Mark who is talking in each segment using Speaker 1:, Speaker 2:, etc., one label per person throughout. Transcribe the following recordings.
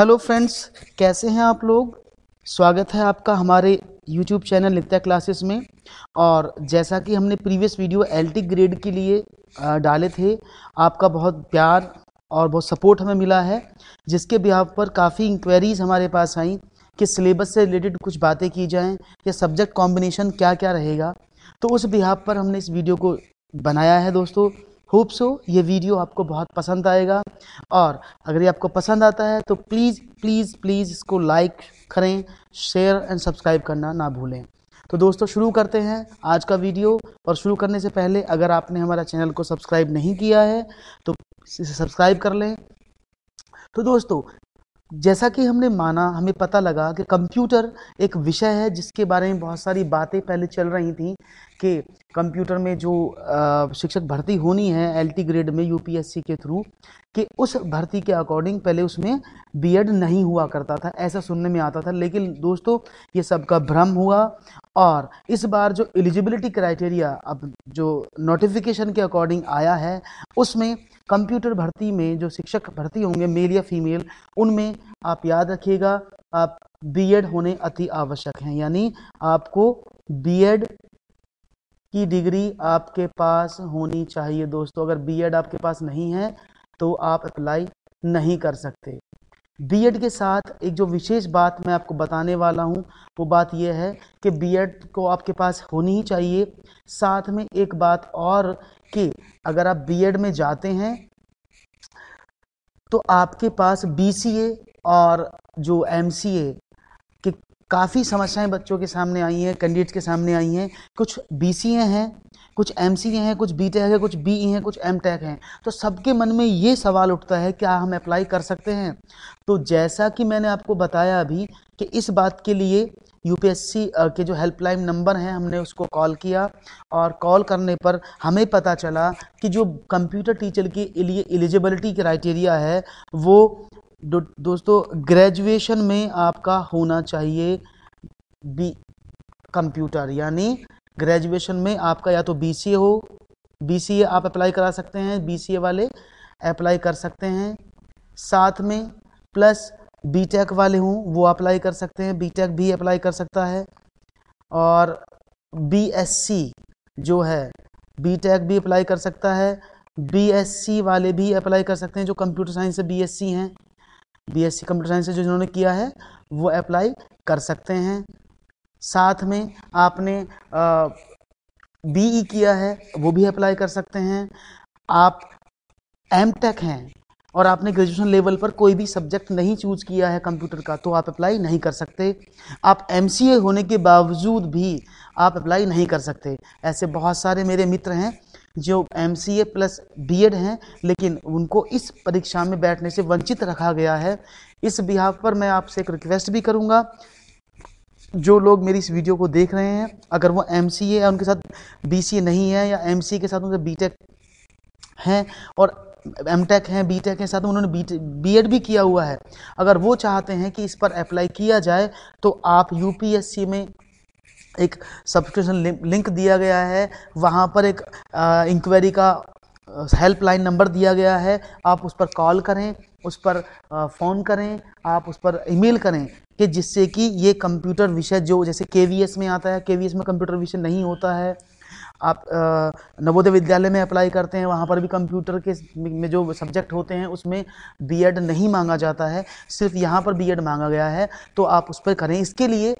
Speaker 1: Hello friends कैसे हैं आप लोग स्वागत है आपका हमारे यूट्यूब चैनल नित्या क्लासेस में और जैसा कि हमने प्रीवियस वीडियो एल ग्रेड के लिए डाले थे आपका बहुत प्यार और बहुत सपोर्ट हमें मिला है जिसके बिहाव पर काफ़ी इंक्वायरीज़ हमारे पास आई कि सिलेबस से रिलेटेड कुछ बातें की जाएँ या सब्जेक्ट कॉम्बिनेशन क्या क्या रहेगा तो उस बिहाव पर हमने इस वीडियो को बनाया है दोस्तों होप सो ये वीडियो आपको बहुत पसंद आएगा और अगर ये आपको पसंद आता है तो प्लीज़ प्लीज़ प्लीज़ इसको लाइक करें शेयर एंड सब्सक्राइब करना ना भूलें तो दोस्तों शुरू करते हैं आज का वीडियो और शुरू करने से पहले अगर आपने हमारा चैनल को सब्सक्राइब नहीं किया है तो इसे सब्सक्राइब कर लें तो दोस्तों जैसा कि हमने माना हमें पता लगा कि कंप्यूटर एक विषय है जिसके बारे में बहुत सारी बातें पहले चल रही थी के कंप्यूटर में जो शिक्षक भर्ती होनी है एल ग्रेड में यू के थ्रू कि उस भर्ती के अकॉर्डिंग पहले उसमें बी नहीं हुआ करता था ऐसा सुनने में आता था लेकिन दोस्तों ये सबका भ्रम हुआ और इस बार जो एलिजिबिलिटी क्राइटेरिया अब जो नोटिफिकेशन के अकॉर्डिंग आया है उसमें कंप्यूटर भर्ती में जो शिक्षक भर्ती होंगे मेल या फीमेल उनमें आप याद रखिएगा आप बीएड होने अति आवश्यक हैं यानी आपको बीएड की डिग्री आपके पास होनी चाहिए दोस्तों अगर बीएड आपके पास नहीं है तो आप अप्लाई नहीं कर सकते बीएड के साथ एक जो विशेष बात मैं आपको बताने वाला हूं वो बात यह है कि बीएड को आपके पास होनी ही चाहिए साथ में एक बात और कि अगर आप बीएड में जाते हैं तो आपके पास बीसीए और जो एमसीए काफ़ी समस्याएं बच्चों के सामने आई हैं कैंडिडेट्स के सामने आई हैं कुछ बी सी ए हैं कुछ एम सी ए हैं कुछ बी है कुछ बी हैं कुछ एम e हैं तो सबके मन में ये सवाल उठता है क्या हम अप्लाई कर सकते हैं तो जैसा कि मैंने आपको बताया अभी कि इस बात के लिए यूपीएससी के जो हेल्पलाइन नंबर हैं हमने उसको कॉल किया और कॉल करने पर हमें पता चला कि जो कंप्यूटर टीचर के लिए एलिजिबिलिटी क्राइटेरिया है वो दोस्तों ग्रेजुएशन में आपका होना चाहिए बी कंप्यूटर यानी ग्रेजुएशन में आपका या तो बीसीए हो बीसीए आप अप्लाई करा सकते हैं बीसीए वाले अप्लाई कर सकते हैं साथ में प्लस बीटेक वाले हों वो अप्लाई कर सकते हैं बीटेक भी अप्लाई कर सकता है और बीएससी जो है बीटेक भी अप्लाई कर सकता है बीएससी वाले भी अप्लाई कर सकते हैं जो कंप्यूटर साइंस से बीएससी हैं बीएससी कंप्यूटर साइंस से जो जिन्होंने किया है वो अप्लाई कर सकते हैं साथ में आपने बीई e किया है वो भी अप्लाई कर सकते हैं आप एम टेक हैं और आपने ग्रेजुएशन लेवल पर कोई भी सब्जेक्ट नहीं चूज किया है कंप्यूटर का तो आप अप्लाई नहीं कर सकते आप एम होने के बावजूद भी आप अप्लाई नहीं कर सकते ऐसे बहुत सारे मेरे मित्र हैं जो M C A plus B Ed हैं लेकिन उनको इस परीक्षा में बैठने से वंचित रखा गया है इस बिहाफ पर मैं आपसे एक रिक्वेस्ट भी करूँगा जो लोग मेरी इस वीडियो को देख रहे हैं अगर वो एम सी ए या उनके साथ बी सी ए नहीं है या एम सी ए के साथ उनके बी टेक हैं और एम टेक हैं बी टेक के साथ उन्होंने बी बी एड भी किया हुआ है अगर वो चाहते हैं कि इस पर अप्लाई किया जाए तो आप सी में एक सब्सक्रिप्शन लिंक दिया गया है वहाँ पर एक इंक्वायरी का हेल्पलाइन नंबर दिया गया है आप उस पर कॉल करें उस पर फ़ोन करें आप उस पर ईमेल करें कि जिससे कि ये कंप्यूटर विषय जो जैसे के में आता है के में कंप्यूटर विषय नहीं होता है आप नवोदय विद्यालय में अप्लाई करते हैं वहाँ पर भी कंप्यूटर के में जो सब्जेक्ट होते हैं उसमें बीएड नहीं मांगा जाता है सिर्फ यहाँ पर बीएड मांगा गया है तो आप उस पर करें इसके लिए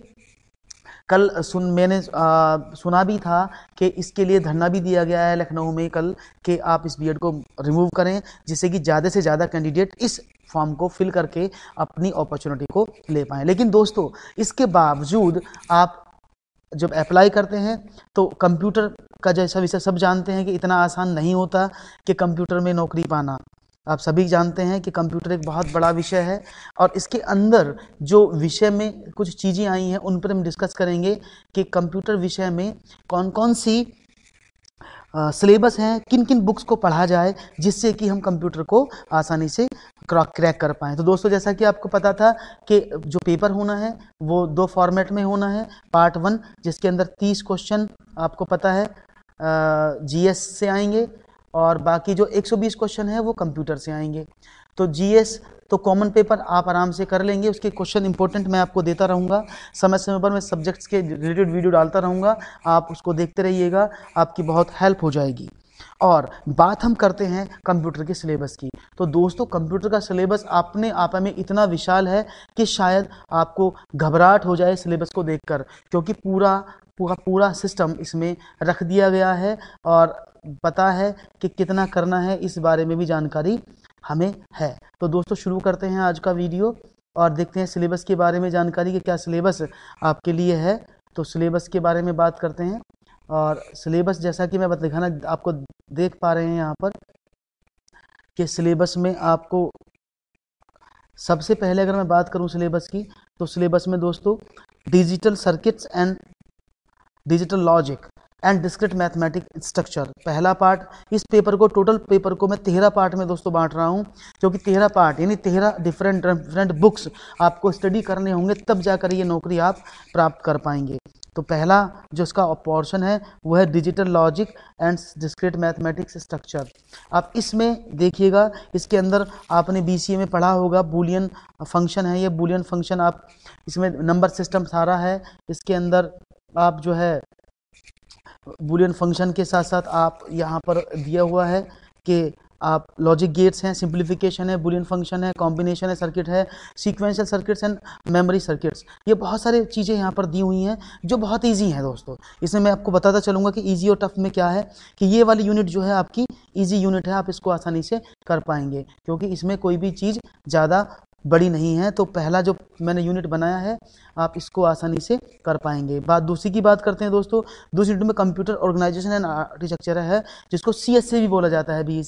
Speaker 1: कल सुन मैंने आ, सुना भी था कि इसके लिए धरना भी दिया गया है लखनऊ में कल कि आप इस बीएड को रिमूव करें जिससे कि ज़्यादा से ज़्यादा कैंडिडेट इस फॉर्म को फिल करके अपनी अपॉर्चुनिटी को ले पाएँ लेकिन दोस्तों इसके बावजूद आप जब अप्लाई करते हैं तो कंप्यूटर का जैसा विषय सब जानते हैं कि इतना आसान नहीं होता कि कंप्यूटर में नौकरी पाना आप सभी जानते हैं कि कंप्यूटर एक बहुत बड़ा विषय है और इसके अंदर जो विषय में कुछ चीज़ें आई हैं उन पर हम डिस्कस करेंगे कि कंप्यूटर विषय में कौन कौन सी सिलेबस हैं किन किन बुक्स को पढ़ा जाए जिससे कि हम कंप्यूटर को आसानी से क्रॉक क्रैक कर पाएँ तो दोस्तों जैसा कि आपको पता था कि जो पेपर होना है वो दो फॉर्मेट में होना है पार्ट वन जिसके अंदर तीस क्वेश्चन आपको पता है जी से आएंगे और बाकी जो 120 क्वेश्चन है वो कंप्यूटर से आएंगे तो जीएस तो कॉमन पेपर आप आराम से कर लेंगे उसके क्वेश्चन इंपॉर्टेंट मैं आपको देता रहूँगा समय समय पर मैं सब्जेक्ट्स के रिलेटेड वीडियो डालता रहूँगा आप उसको देखते रहिएगा आपकी बहुत हेल्प हो जाएगी और बात हम करते हैं कंप्यूटर के सिलेबस की तो दोस्तों कंप्यूटर का सिलेबस अपने आप में इतना विशाल है कि शायद आपको घबराहट हो जाए सिलेबस को देखकर क्योंकि पूरा पूरा पूरा सिस्टम इसमें रख दिया गया है और पता है कि कितना करना है इस बारे में भी जानकारी हमें है तो दोस्तों शुरू करते हैं आज का वीडियो और देखते हैं सिलेबस के बारे में जानकारी कि क्या सिलेबस आपके लिए है तो सिलेबस के बारे में बात करते हैं और सिलेबस जैसा कि मैं दिखाना आपको देख पा रहे हैं यहाँ पर कि सिलेबस में आपको सबसे पहले अगर मैं बात करूँ सिलेबस की तो सिलेबस में दोस्तों digital circuits and digital logic and discrete mathematic structure पहला पार्ट इस पेपर को टोटल पेपर को मैं तेरह पार्ट में दोस्तों बांट रहा हूँ क्योंकि तेरह पार्ट यानी तेरह डिफरेंट डिफरेंट बुक्स आपको स्टडी करने होंगे तब जाकर ये नौकरी आप प्राप्त कर पाएंगे तो पहला जो इसका पोर्शन है वो है digital logic and discrete mathematics structure आप इसमें देखिएगा इसके अंदर आपने बीसीए में पढ़ा होगा बुलियन फंक्शन है ये बुलियन फंक्शन आप इसमें नंबर सिस्टम सारा है इसके अंदर आप जो है बुलियन फंक्शन के साथ साथ आप यहाँ पर दिया हुआ है कि आप लॉजिक गेट्स हैं सिंप्लीफिकेशन है बुलियन फंक्शन है कॉम्बिनेशन है सर्किट है sequential circuits and memory circuits ये बहुत सारे चीज़ें यहाँ पर दी हुई हैं जो बहुत ईजी हैं दोस्तों इसमें मैं आपको बताता चलूँगा कि ईजी और टफ में क्या है कि ये वाली यूनिट जो है आपकी ईजी यूनिट है आप इसको आसानी से कर पाएंगे क्योंकि इसमें कोई भी चीज़ ज़्यादा बड़ी नहीं है तो पहला जो मैंने यूनिट बनाया है आप इसको आसानी से कर पाएंगे बात दूसरी की बात करते हैं दोस्तों दूसरी यूनिट में कंप्यूटर ऑर्गेनाइजेशन एंड आर्किटेक्चर है जिसको सी एस भी बोला जाता है बी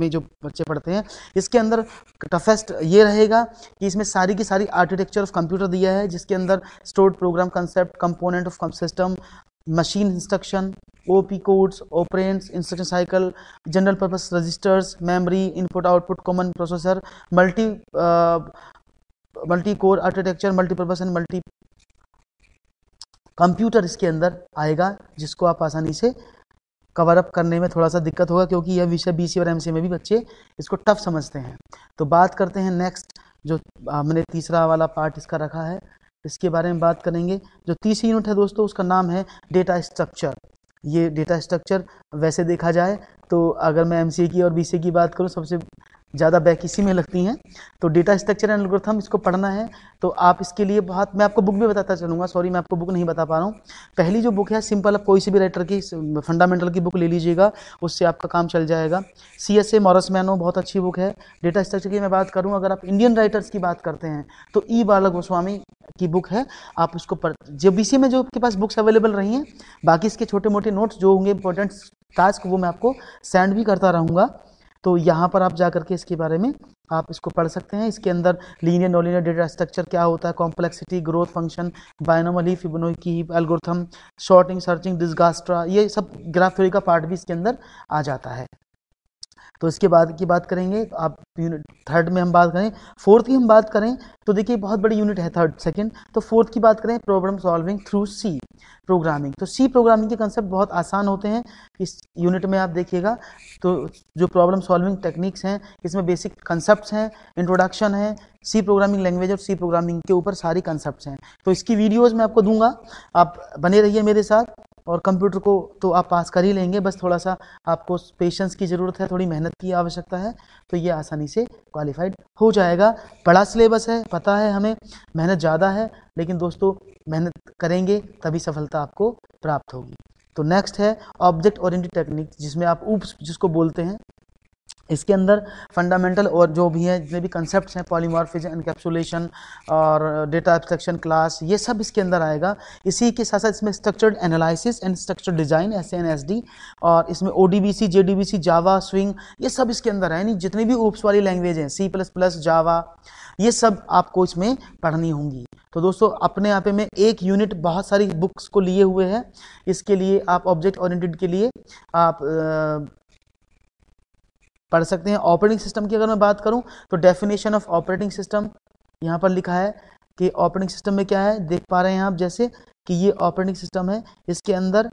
Speaker 1: में जो बच्चे पढ़ते हैं इसके अंदर टफेस्ट ये रहेगा कि इसमें सारी की सारी आर्किटेक्चर ऑफ कंप्यूटर दिया है जिसके अंदर stored program concept component of system machine instruction O P codes instruction instruction cycle general purpose registers memory input output common processor multi multi core architecture multipurpose and multi computer इसके अंदर आएगा जिसको आप आसानी से कवर अप करने में थोड़ा सा दिक्कत होगा क्योंकि यह विषय बी और एम में भी बच्चे इसको टफ समझते हैं तो बात करते हैं नेक्स्ट जो हमने तीसरा वाला पार्ट इसका रखा है इसके बारे में बात करेंगे जो तीसरी यूनिट है दोस्तों उसका नाम है डेटा स्ट्रक्चर ये डेटा स्ट्रक्चर वैसे देखा जाए तो अगर मैं एम की और बी की बात करूँ सबसे ज़्यादा बैक इसी में लगती हैं तो डेटा स्ट्रक्चर एंड एल्गोरिथम इसको पढ़ना है तो आप इसके लिए बहुत मैं आपको बुक भी बताता चलूँगा सॉरी मैं आपको बुक नहीं बता पा रहा हूँ पहली जो बुक है सिंपल आप कोई से भी राइटर की फंडामेंटल की बुक ले लीजिएगा उससे आपका काम चल जाएगा सी एस ए मॉरस मैनो बहुत अच्छी बुक है डेटा स्ट्रक्चर की मैं बात करूँ अगर आप इंडियन राइटर्स की बात करते हैं तो ई e. बाला गोस्वामी की बुक है आप उसको पढ़ जे बी सी में जो आपके पास बुक्स अवेलेबल रही हैं बाकी इसके छोटे मोटे नोट्स जो होंगे इंपॉर्टेंट टास्क वो मैं आपको सेंड भी करता रहूँगा तो यहाँ पर आप जा करके इसके बारे में आप इसको पढ़ सकते हैं इसके अंदर लीनियर नॉलिनियर डेटा स्ट्रक्चर क्या होता है complexity growth function binomially Fibonacci की एल्गोरथम शॉर्टिंग सर्चिंग डिजगास्ट्रा ये सब ग्राफ थ्योरी का पार्ट भी इसके अंदर आ जाता है तो इसके बाद की बात करेंगे तो आप यूनिट थर्ड में हम बात करें फोर्थ की हम बात करें तो देखिए बहुत बड़ी यूनिट है थर्ड सेकंड तो फोर्थ की बात करें problem solving through C programming तो सी प्रोग्रामिंग के कंसेप्ट बहुत आसान होते हैं इस यूनिट में आप देखिएगा तो जो प्रॉब्लम सॉल्विंग टेक्निक्स हैं इसमें बेसिक कंसेप्ट हैं इंट्रोडक्शन है सी प्रोग्रामिंग लैंग्वेज और सी प्रोग्रामिंग के ऊपर सारी कंसेप्ट हैं तो इसकी वीडियोज़ मैं आपको दूंगा आप बने रहिए मेरे साथ और कंप्यूटर को तो आप पास कर ही लेंगे बस थोड़ा सा आपको पेशेंस की ज़रूरत है थोड़ी मेहनत की आवश्यकता है तो ये आसानी से क्वालिफाइड हो जाएगा बड़ा सिलेबस है पता है हमें मेहनत ज़्यादा है लेकिन दोस्तों मेहनत करेंगे तभी सफलता आपको प्राप्त होगी तो नेक्स्ट है ऑब्जेक्ट ओरिएंटेड टेक्निक जिसमें आप ऊप्स जिसको बोलते हैं इसके अंदर फंडामेंटल और जो भी है जितने भी कंसेप्ट हैं पॉलीमॉर्फिज इनकेप्सुलेशन और डेटा एब्स्ट्रक्शन क्लास ये सब इसके अंदर आएगा इसी के साथ साथ इसमें structured analysis and structured design S N S D और इसमें O D B C J D B C Java Swing ये सब इसके अंदर है यानी जितनी भी ओप्स वाली लैंग्वेज हैं सी प्लस प्लस जावा ये सब आपको इसमें पढ़नी होंगी तो दोस्तों अपने आप में एक यूनिट बहुत सारी बुक्स को लिए हुए हैं इसके लिए आप ऑब्जेक्ट ओरिएंटेड के लिए आप पढ़ सकते हैं ऑपरेटिंग सिस्टम की अगर मैं बात करूं तो डेफिनेशन ऑफ ऑपरेटिंग सिस्टम यहाँ पर लिखा है कि ऑपरेटिंग सिस्टम में क्या है देख पा रहे हैं आप जैसे कि ये ऑपरेटिंग सिस्टम है इसके अंदर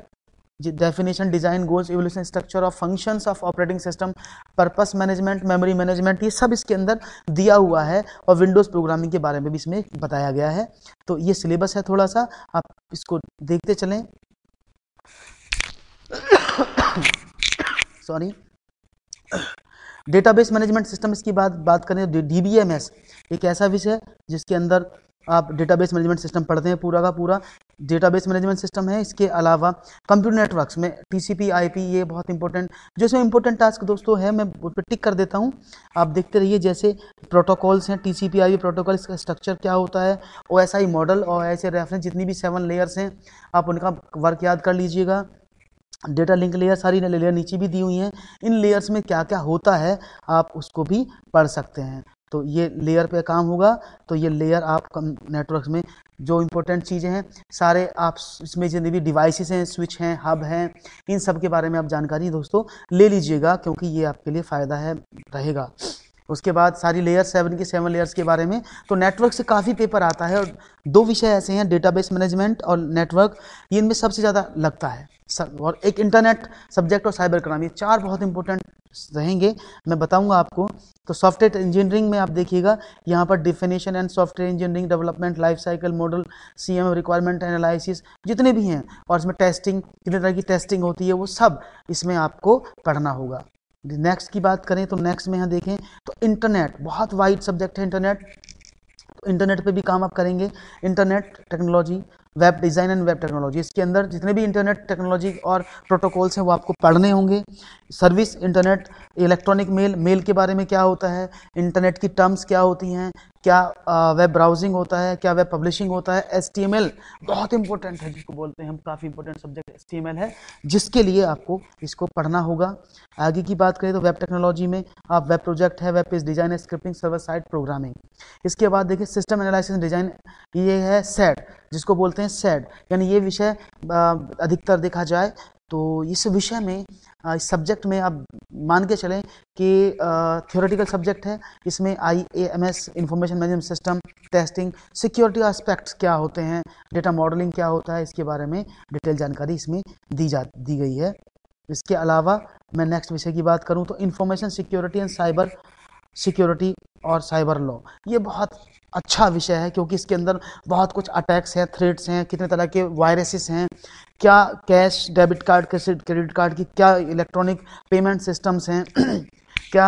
Speaker 1: definition design goals evolution structure of functions of operating system purpose management memory management ये सब इसके अंदर दिया हुआ है और विंडोज़ प्रोग्रामिंग के बारे में भी इसमें बताया गया है तो ये सिलेबस है थोड़ा सा आप इसको देखते चलें सॉरी डेटाबेस मैनेजमेंट सिस्टम इसकी बात बात करें तो डी बी एम एस एक ऐसा विषय है जिसके अंदर आप डेटाबेस मैनेजमेंट सिस्टम पढ़ते हैं पूरा का पूरा डेटाबेस मैनेजमेंट सिस्टम है इसके अलावा कंप्यूटर नेटवर्क्स में टीसीपी आईपी ये बहुत इंपॉर्टेंट जो इसमें इंपॉर्टेंट टास्क दोस्तों है मैं उस पर टिक कर देता हूँ आप देखते रहिए जैसे प्रोटोकॉल्स हैं टीसीपी आईपी प्रोटोकॉल इसका स्ट्रक्चर क्या होता है ओ मॉडल और ऐसे रेफरेंस जितनी भी सेवन लेयर्स हैं आप उनका वर्क याद कर लीजिएगा डेटा लिंक लेयर सारी लेयर नीचे भी दी हुई हैं इन लेयर्स में क्या क्या होता है आप उसको भी पढ़ सकते हैं तो ये लेयर पे काम होगा तो ये लेयर आप नेटवर्क में जो इम्पोर्टेंट चीज़ें हैं सारे आप इसमें जितने भी डिवाइसेस हैं स्विच हैं हब हैं इन सब के बारे में आप जानकारी दोस्तों ले लीजिएगा क्योंकि ये आपके लिए फ़ायदा है रहेगा उसके बाद सारी लेयर सेवन के सेवन लेयर्स के बारे में तो नेटवर्क से काफ़ी पेपर आता है और दो विषय ऐसे हैं डेटाबेस मैनेजमेंट और नेटवर्क ये इनमें सबसे ज़्यादा लगता है और एक इंटरनेट सब्जेक्ट और साइबर क्राइम ये चार बहुत इंपॉर्टेंट रहेंगे मैं बताऊंगा आपको तो सॉफ्टवेयर इंजीनियरिंग में आप देखिएगा यहाँ पर definition and software engineering development life cycle model C M requirement analysis जितने भी हैं और इसमें टेस्टिंग कितने तरह की टेस्टिंग होती है वो सब इसमें आपको पढ़ना होगा नेक्स्ट की बात करें तो नेक्स्ट में यहाँ देखें तो इंटरनेट बहुत वाइड सब्जेक्ट है इंटरनेट तो इंटरनेट पे भी काम आप करेंगे internet technology web design and web technology इसके अंदर जितने भी इंटरनेट टेक्नोलॉजी और प्रोटोकॉल्स हैं वो आपको पढ़ने होंगे service internet electronic mail mail के बारे में क्या होता है इंटरनेट की टर्म्स क्या होती हैं क्या वेब ब्राउजिंग होता है क्या वेब पब्लिशिंग होता है एस बहुत इंपॉर्टेंट है जिसको बोलते हैं हम काफ़ी इंपॉर्टेंट सब्जेक्ट एस है जिसके लिए आपको इसको पढ़ना होगा आगे की बात करें तो वेब टेक्नोलॉजी में आप वेब प्रोजेक्ट है web page design scripting server side programming इसके बाद देखिए सिस्टम एनालिसिस डिज़ाइन ये है सेट जिसको बोलते हैं सैड यानी ये विषय अधिकतर देखा जाए तो इस विषय में इस सब्जेक्ट में आप मान के चलें कि थियोरेटिकल सब्जेक्ट है इसमें I A M S information management system testing security aspects क्या होते हैं डेटा मॉडलिंग क्या होता है इसके बारे में डिटेल जानकारी इसमें दी जा दी गई है इसके अलावा मैं नेक्स्ट विषय की बात करूं तो information security and cyber security और साइबर लॉ ये बहुत अच्छा विषय है क्योंकि इसके अंदर बहुत कुछ अटैक्स हैं थ्रेट्स हैं कितने तरह के वायरसेस हैं क्या cash debit card credit card की क्या इलेक्ट्रॉनिक पेमेंट सिस्टम्स हैं क्या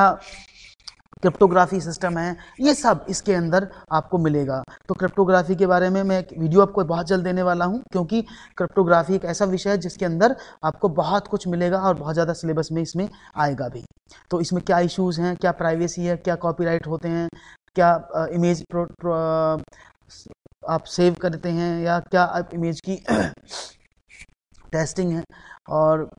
Speaker 1: क्रिप्टोग्राफी सिस्टम है ये सब इसके अंदर आपको मिलेगा तो क्रिप्टोग्राफी के बारे में मैं एक वीडियो आपको बहुत जल्द देने वाला हूँ क्योंकि क्रिप्टोग्राफी एक ऐसा विषय है जिसके अंदर आपको बहुत कुछ मिलेगा और बहुत ज़्यादा सिलेबस में इसमें आएगा भी तो इसमें क्या इश्यूज़ हैं क्या प्राइवेसी है क्या कॉपी होते हैं क्या इमेज प्रो, प्रो, आप सेव करते हैं या क्या आप इमेज की टेस्टिंग है और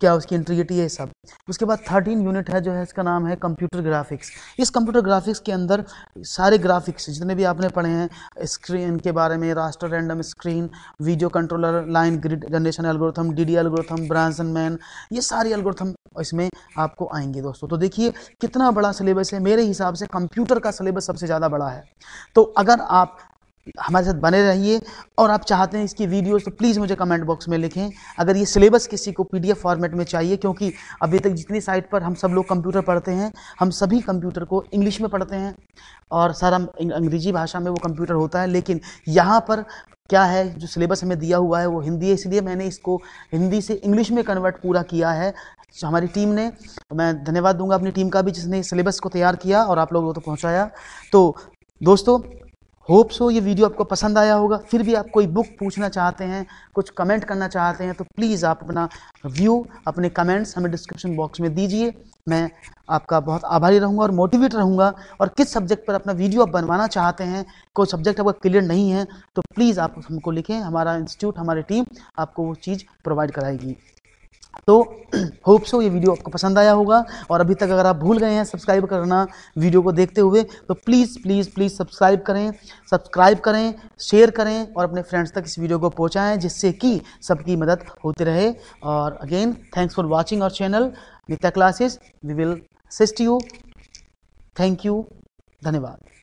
Speaker 1: क्या उसकी इंट्रीटी है सब उसके बाद थर्टीन यूनिट है जो है इसका नाम है कंप्यूटर ग्राफिक्स इस कंप्यूटर ग्राफिक्स के अंदर सारे ग्राफिक्स जितने भी आपने पढ़े हैं स्क्रीन के बारे में raster random screen video controller line grid generation algorithm D D algorithm Bresenham ये सारी एल्गोरिथम इसमें आपको आएंगे दोस्तों तो देखिए कितना बड़ा सिलेबस है मेरे हिसाब से कंप्यूटर का सिलेबस सबसे ज़्यादा बड़ा है तो अगर आप हमारे साथ बने रहिए और आप चाहते हैं इसकी वीडियोस तो प्लीज़ मुझे कमेंट बॉक्स में लिखें अगर ये सिलेबस किसी को पीडीएफ फॉर्मेट में चाहिए क्योंकि अभी तक जितनी साइट पर हम सब लोग कंप्यूटर पढ़ते हैं हम सभी कंप्यूटर को इंग्लिश में पढ़ते हैं और सर हम अंग्रेजी भाषा में वो कंप्यूटर होता है लेकिन यहाँ पर क्या है जो सिलेबस हमें दिया हुआ है वो हिंदी है इसलिए मैंने इसको हिंदी से इंग्लिश में कन्वर्ट पूरा किया है तो हमारी टीम ने तो मैं धन्यवाद दूंगा अपनी टीम का भी जिसने सिलेबस को तैयार किया और आप लोगों को तो पहुँचाया तो दोस्तों होप सो ये वीडियो आपको पसंद आया होगा फिर भी आप कोई बुक पूछना चाहते हैं कुछ कमेंट करना चाहते हैं तो प्लीज़ आप अपना व्यू अपने कमेंट्स हमें डिस्क्रिप्शन बॉक्स में दीजिए मैं आपका बहुत आभारी रहूँगा और मोटिवेट रहूँगा और किस सब्जेक्ट पर अपना वीडियो आप बनवाना चाहते हैं कोई सब्जेक्ट आपका क्लियर नहीं है तो प्लीज़ आप हमको लिखें हमारा इंस्टीट्यूट हमारी टीम आपको वो चीज़ प्रोवाइड कराएगी तो होप सो ये वीडियो आपको पसंद आया होगा और अभी तक अगर आप भूल गए हैं सब्सक्राइब करना वीडियो को देखते हुए तो प्लीज़ प्लीज़ प्लीज़ सब्सक्राइब करें सब्सक्राइब करें शेयर करें और अपने फ्रेंड्स तक इस वीडियो को पहुंचाएं जिससे कि सबकी मदद होती रहे और again thanks for watching our channel Neeta classes we will assist you thank you धन्यवाद